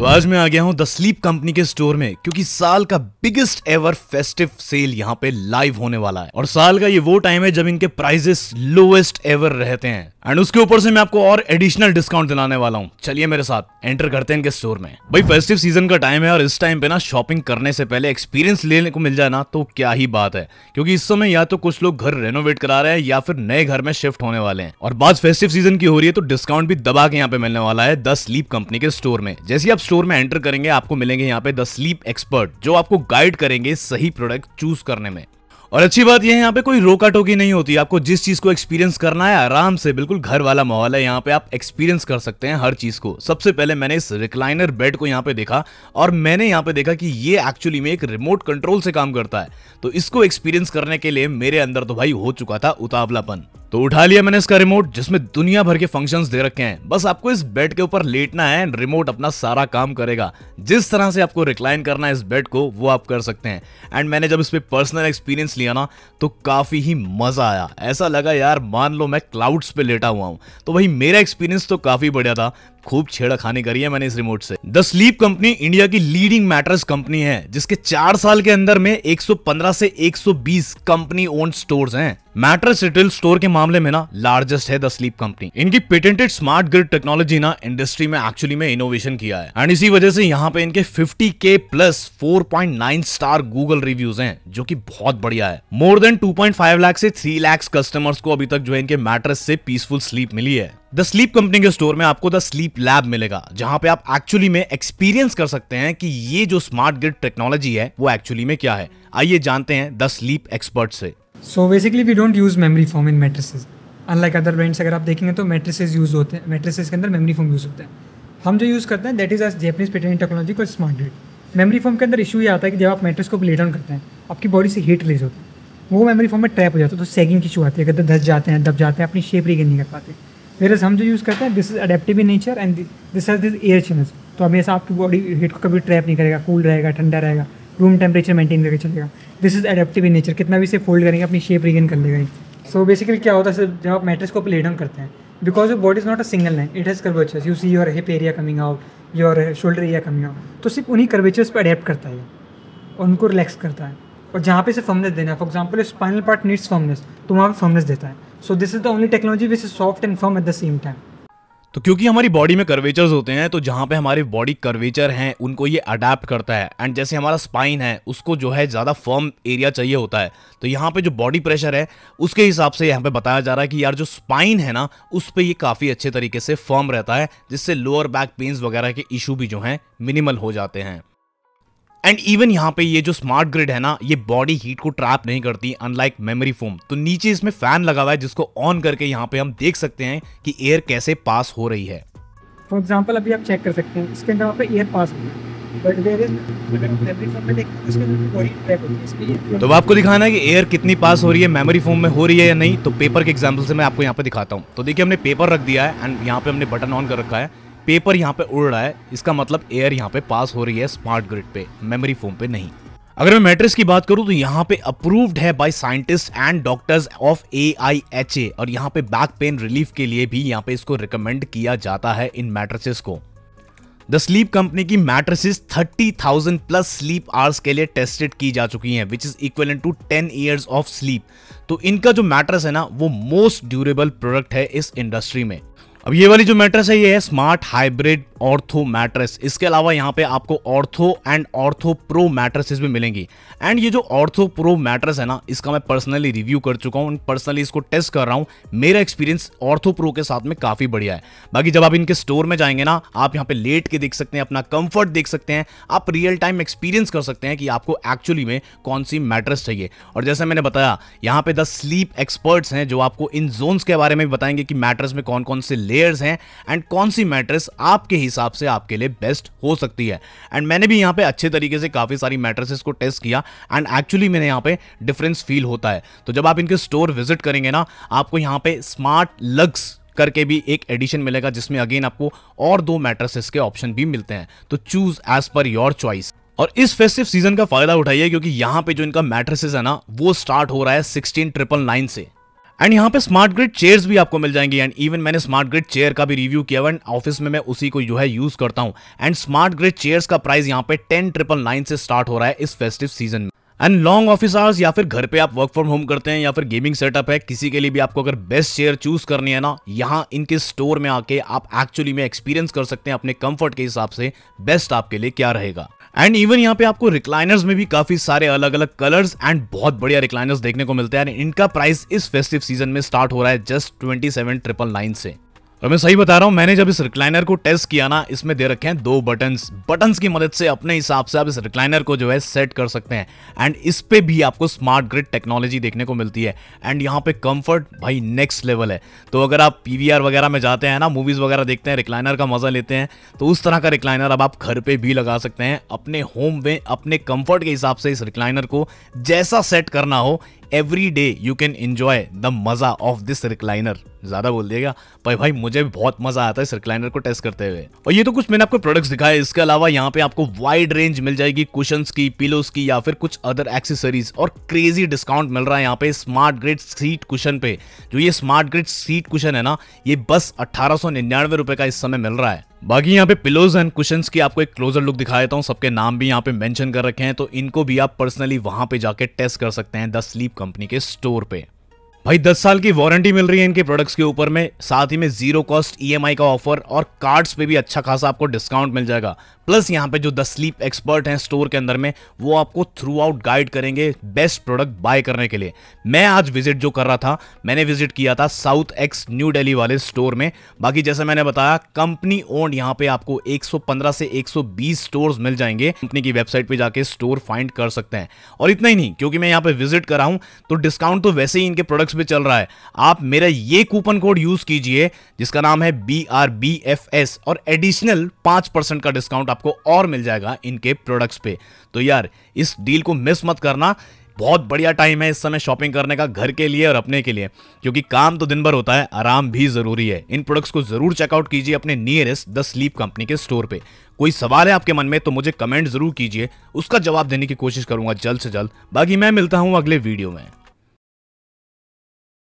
तो आज मैं आ गया हूं द स्लीप कंपनी के स्टोर में क्योंकि साल का बिगेस्ट एवर फेस्टिव सेल यहां पे लाइव होने वाला है और साल का ये वो टाइम है जब इनके प्राइजेस लोएस्ट एवर रहते हैं एंड उसके ऊपर से मैं आपको और एडिशनल डिस्काउंट दिलाने वाला हूँ चलिए मेरे साथ एंटर करते हैं इनके स्टोर में भाई फेस्टिव सीजन का टाइम है और इस टाइम पे ना शॉपिंग करने से पहले एक्सपीरियंस लेने को मिल जाए ना तो क्या ही बात है क्योंकि इस समय या तो कुछ लोग घर रेनोवेट करा रहे हैं या फिर नए घर में शिफ्ट होने वाले हैं और बात फेस्टिव सीजन की हो रही है तो डिस्काउंट भी दबा के यहाँ पे मिलने वाला है द स्लीप कंपनी के स्टोर में जैसे आप स्टोर में एंटर करेंगे आपको मिलेंगे यहाँ पे द स्लीप एक्सपर्ट जो आपको गाइड करेंगे सही प्रोडक्ट चूज करने में और अच्छी बात यह है यहाँ पे कोई रोका टोकी नहीं होती आपको जिस चीज को एक्सपीरियंस करना है आराम से बिल्कुल घर वाला माहौल है यहाँ पे आप एक्सपीरियंस कर सकते हैं हर चीज को सबसे पहले मैंने इस रिक्लाइनर बेड को यहाँ पे देखा और मैंने यहाँ पे देखा कि ये एक्चुअली में एक रिमोट कंट्रोल से काम करता है तो इसको एक्सपीरियंस करने के लिए मेरे अंदर तो भाई हो चुका था उतावलापन तो उठा लिया मैंने इसका रिमोट जिसमें दुनिया भर के फंक्शंस दे रखे हैं बस आपको इस बेड के ऊपर लेटना है एंड रिमोट अपना सारा काम करेगा जिस तरह से आपको रिक्लाइन करना है इस बेड को वो आप कर सकते हैं एंड मैंने जब इस पर पर्सनल एक्सपीरियंस लिया ना तो काफ़ी ही मज़ा आया ऐसा लगा यार मान लो मैं क्लाउड्स पे लेटा हुआ हूँ तो भाई मेरा एक्सपीरियंस तो काफ़ी बढ़िया था खूब खाने करी है मैंने इस रिमोट से द स्लीप कंपनी इंडिया की लीडिंग मैट्रेस कंपनी है जिसके चार साल के अंदर में 115 से 120 कंपनी ओन स्टोर्स हैं मैट्रेस रिटेल स्टोर के मामले में ना लार्जेस्ट है द स्लीप कंपनी इनकी पेटेंटेड स्मार्ट ग्रिड टेक्नोलॉजी ना इंडस्ट्री में एक्चुअली में इनोवेशन किया है एंड इसी वजह से यहाँ पे इनके 50 के प्लस 4.9 स्टार गूगल रिव्यूज हैं जो कि बहुत बढ़िया है मोर देन 2.5 लाख से 3 लाख कस्टमर्स को अभी तक जो है इनके मैट्रेस से पीसफुल स्लीप मिली है द स्लीप कंपनी के स्टोर में आपको द स्लीप लैब मिलेगा जहां पे आप एक्चुअली में एक्सपीरियंस कर सकते हैं कि ये जो स्मार्ट ग्रिड टेक्नोलॉजी है वो एक्चुअली में क्या है आइए जानते हैं द स्लीप एक्सपर्ट से so basically we don't use memory foam in mattresses unlike other brands अगर आप देखेंगे तो मेट्रिसेस यूज होते हैं मेट्रेसेज के अंदर मेमोरी फॉर्म यूज होता है हम जो यूज़ करते हैं that is us Japanese patent technology को स्मार्ट ग्रिड मेमोरी फॉर्म के अंदर इशू ये आता है कि जब आप मेट्रेस को ले डाउन करते हैं आपकी बॉडी से हीट रिलीज होती है वो मेमोरी फॉर्म में ट्रैप हो जाता है तो सेगिंग की इशू आती है अगर धस जाते हैं दब जाते हैं अपनी शेप रिगेन नहीं कर पाते वेर हम जो यूज़ करते हैं this is adaptive in nature and this has this air change तो हमेशा आपकी बॉडी हीट को कभी ट्रैप नहीं करेगा कूल रहेगा ठंडा रहेगा रूम टेम्परेचर मेंटेन करके चलेगा this is adaptive in nature कितना भी इसे फोल्ड करेंगे अपनी शेप रिगेन कर लेगा सो बेसिकली क्या होता है सर जब आप मैट्रेस को लेडन करते हैं because your body is not a single line it has curvatures you see your hip area coming out your shoulder area coming out तो सिर्फ उन्हीं कर्वेचर्स पर अडेप्ट करता है और उनको रिलैक्स करता है और जहाँ पे इसे फर्मनेस देना है for example spinal part needs firmness तो वहाँ पे फर्मनेस देता है so this is the only technology which is soft and firm at the same time तो क्योंकि हमारी बॉडी में कर्वेचर्स होते हैं तो जहाँ पे हमारे बॉडी कर्वेचर हैं उनको ये अडेप्ट करता है एंड जैसे हमारा स्पाइन है उसको जो है ज़्यादा फर्म एरिया चाहिए होता है तो यहाँ पे जो बॉडी प्रेशर है उसके हिसाब से यहाँ पे बताया जा रहा है कि यार जो स्पाइन है ना उस पर ये काफ़ी अच्छे तरीके से फर्म रहता है जिससे लोअर बैक पेन्स वगैरह के इशू भी जो हैं मिनिमल हो जाते हैं एंड इवन यहाँ पे ये जो स्मार्ट ग्रिड है ना ये बॉडी हीट को ट्रैप नहीं करती अनलाइक मेमोरी फोम तो नीचे इसमें फैन लगा हुआ है जिसको ऑन करके यहाँ पे हम देख सकते हैं कि एयर कैसे पास हो रही है फॉर एग्जाम्पल अभी आप चेक कर सकते हैं इसके अंदर एयर पास हो तो आपको दिखाना है कि एयर कितनी पास हो रही है मेमोरी फोम में हो रही है या नहीं तो पेपर के एग्जाम्पल से मैं आपको यहाँ पे दिखाता हूँ तो देखिए हमने पेपर रख दिया है एंड यहाँ पे हमने बटन ऑन कर रखा है पेपर यहाँ पे उड़ रहा है इसका मतलब एयर यहाँ पे पास हो रही है स्मार्ट ग्रिड पे मेमोरी फोन पे नहीं अगर मैं मैट्रिक्स की बात करूं तो यहाँ पे अप्रूव्ड है by scientist and doctors of A I H A और यहाँ पे बैक पेन रिलीफ के लिए भी यहाँ पे इसको रिकमेंड किया जाता है इन मैट्रिसेस को द स्लीप कंपनी की मैट्रिसेस 30,000 प्लस स्लीप आवर्स के लिए टेस्टेड की जा चुकी हैं which is equal to ten years of sleep तो इनका जो मैट्रस है ना वो मोस्ट ड्यूरेबल प्रोडक्ट है इस इंडस्ट्री में अब ये वाली जो मैट्रेस है ये है स्मार्ट हाइब्रिड ऑर्थो मैट्रेस इसके अलावा यहाँ पे आपको ortho and ortho pro mattresses भी मिलेंगी एंड ये जो ऑर्थो प्रो मैट्रेस है ना इसका मैं पर्सनली रिव्यू कर चुका हूँ पर्सनली इसको टेस्ट कर रहा हूँ मेरा एक्सपीरियंस ऑर्थो प्रो के साथ में काफ़ी बढ़िया है बाकी जब आप इनके स्टोर में जाएंगे ना आप यहाँ पे लेट के देख सकते हैं अपना कंफर्ट देख सकते हैं आप रियल टाइम एक्सपीरियंस कर सकते हैं कि आपको एक्चुअली में कौन सी मैट्रेस चाहिए और जैसे मैंने बताया यहाँ पे द स्लीप एक्सपर्ट्स हैं जो आपको इन जोन्स के बारे में बताएंगे कि मैट्रेस में कौन कौन से लेयर्स हैं एंड कौन सी मैट्रेस आपके हिसाब से आपके लिए बेस्ट हो सकती है एंड मैंने भी यहाँ पे अच्छे तरीके से काफ़ी सारी मैट्रेसेस को टेस्ट किया एंड एक्चुअली मैंने यहाँ पे डिफरेंस फील होता है तो जब आप इनके स्टोर विजिट करेंगे ना आपको यहाँ पे स्मार्ट लग्स करके भी एक एडिशन मिलेगा जिसमें अगेन आपको और दो मैट्रेसेस के ऑप्शन भी मिलते हैं तो choose as per your choice और इस फेस्टिव सीजन का फायदा उठाइए क्योंकि यहां पे जो इनका मैट्रेसेस है ना वो स्टार्ट हो रहा है सिक्सटीन ट्रिपल नाइन से एंड यहाँ पे स्मार्ट ग्रिड चेयर्स भी आपको मिल जाएंगी एंड इवन मैंने स्मार्ट ग्रिड चेयर का भी रिव्यू किया एंड ऑफिस में मैं उसी को जो है यूज करता हूँ एंड स्मार्ट ग्रिड चेयर्स का प्राइस यहाँ पे टेन ट्रिपल नाइन से स्टार्ट हो रहा है इस फेस्टिव सीजन में एंड लॉन्ग ऑफिस आवर्स या फिर घर पे आप वर्क फ्रॉम होम करते हैं या फिर गेमिंग सेटअप है किसी के लिए भी आपको अगर बेस्ट चेयर चूज करनी है ना यहाँ इनके स्टोर में आके आप एक्चुअली में एक्सपीरियंस कर सकते हैं अपने कंफर्ट के हिसाब से बेस्ट आपके लिए क्या रहेगा एंड इवन यहाँ पे आपको रिक्लाइनर्स में भी काफी सारे अलग अलग कलर्स एंड बहुत बढ़िया रिक्लाइनर्स देखने को मिलते हैं इनका प्राइस इस फेस्टिव सीजन में स्टार्ट हो रहा है just twenty seven triple nine से और मैं सही बता रहा हूँ मैंने जब इस रिक्लाइनर को टेस्ट किया ना इसमें दे रखे हैं दो बटन्स बटन्स की मदद से अपने हिसाब से आप इस रिक्लाइनर को जो है सेट कर सकते हैं एंड इस पे भी आपको स्मार्ट ग्रिड टेक्नोलॉजी देखने को मिलती है एंड यहाँ पे कंफर्ट भाई नेक्स्ट लेवल है तो अगर आप पी वगैरह में जाते हैं ना मूवीज़ वगैरह देखते हैं रिक्लाइनर का मज़ा लेते हैं तो उस तरह का रिक्लाइनर अब आप घर पर भी लगा सकते हैं अपने होम में अपने कम्फर्ट के हिसाब से इस रिक्लाइनर को जैसा सेट करना हो every day you can enjoy the मज़ा ऑफ दिस रिक्लाइनर ज़्यादा बोल दिएगा पर भाई मुझे भी बहुत मज़ा आता है इस रिक्लाइनर को टेस्ट करते हुए और ये तो कुछ मैंने आपको प्रोडक्ट्स दिखाए इसके अलावा यहाँ पे आपको वाइड रेंज मिल जाएगी कुशन की पिलोस की या फिर कुछ अदर एक्सेसरीज और क्रेजी डिस्काउंट मिल रहा है यहाँ पे स्मार्ट ग्रिड सीट कुशन पे जो ये स्मार्ट ग्रिड सीट कुशन है ना ये बस अट्ठारह सौ निन्यानवे का इस समय मिल रहा है बाकी यहाँ पे पिलोज एंड कुशंस की आपको एक क्लोजर लुक दिखा देता हूँ सबके नाम भी यहाँ पे मेंशन कर रखे हैं तो इनको भी आप पर्सनली वहां पे जाके टेस्ट कर सकते हैं द स्लीप कंपनी के स्टोर पे भाई 10 साल की वारंटी मिल रही है इनके प्रोडक्ट्स के ऊपर में साथ ही में जीरो कॉस्ट ईएमआई का ऑफर और कार्ड्स पे भी अच्छा खासा आपको डिस्काउंट मिल जाएगा प्लस यहाँ पे जो द स्लीप एक्सपर्ट हैं स्टोर के अंदर में वो आपको थ्रू आउट गाइड करेंगे बेस्ट प्रोडक्ट बाय करने के लिए मैं आज विजिट जो कर रहा था मैंने विजिट किया था साउथ एक्स न्यू डेली वाले स्टोर में बाकी जैसे मैंने बताया कंपनी ओन्ड यहाँ पे आपको 115 से 120 स्टोर्स मिल जाएंगे कंपनी की वेबसाइट पे जाके स्टोर फाइंड कर सकते हैं और इतना ही नहीं क्योंकि मैं यहाँ पे विजिट कर रहा हूँ तो डिस्काउंट तो वैसे ही इनके प्रोडक्ट्स पे चल रहा है आप मेरा ये कूपन कोड यूज कीजिए जिसका नाम है B R B F S और एडिशनल पांच परसेंट का डिस्काउंट आप आपको और मिल जाएगा इनके प्रोडक्ट्स पे तो यार इस डील को मिस मत करना बहुत बढ़िया टाइम है इस समय शॉपिंग करने का घर के लिए और अपने के लिए क्योंकि काम तो दिन भर होता है आराम भी जरूरी है इन प्रोडक्ट्स को जरूर चेकआउट कीजिए अपने नियरेस्ट द स्लीप कंपनी के स्टोर पे कोई सवाल है आपके मन में तो मुझे कमेंट जरूर कीजिए उसका जवाब देने की कोशिश करूंगा जल्द से जल्द बाकी मैं मिलता हूं अगले वीडियो में